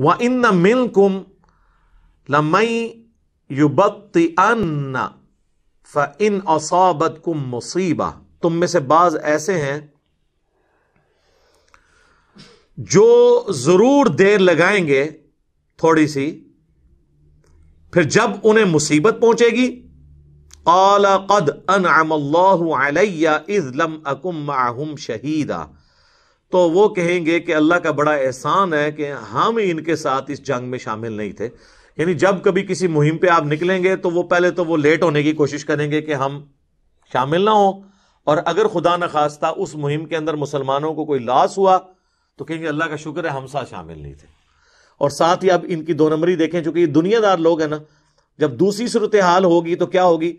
व इन मिल कुम लमई युबत अन्न फ इन असाबत कुम मुसीबा तुम में से बाज ऐसे हैं जो जरूर देर लगाएंगे थोड़ी सी फिर जब उन्हें मुसीबत पहुंचेगी कद अन इज लम अमल्लाम शहीदा तो वो कहेंगे कि अल्लाह का बड़ा एहसान है कि हम इनके साथ इस जंग में शामिल नहीं थे यानी जब कभी किसी मुहिम पे आप निकलेंगे तो वो पहले तो वो लेट होने की कोशिश करेंगे कि हम शामिल ना हो और अगर खुदा न खास्ता उस मुहिम के अंदर मुसलमानों को कोई लॉस हुआ तो कहेंगे अल्लाह का शुक्र है हम साथ शामिल नहीं थे और साथ ही अब इनकी दो नंबरी देखें चूंकि ये दुनियादार लोग हैं ना जब दूसरी सूरत हाल होगी तो क्या होगी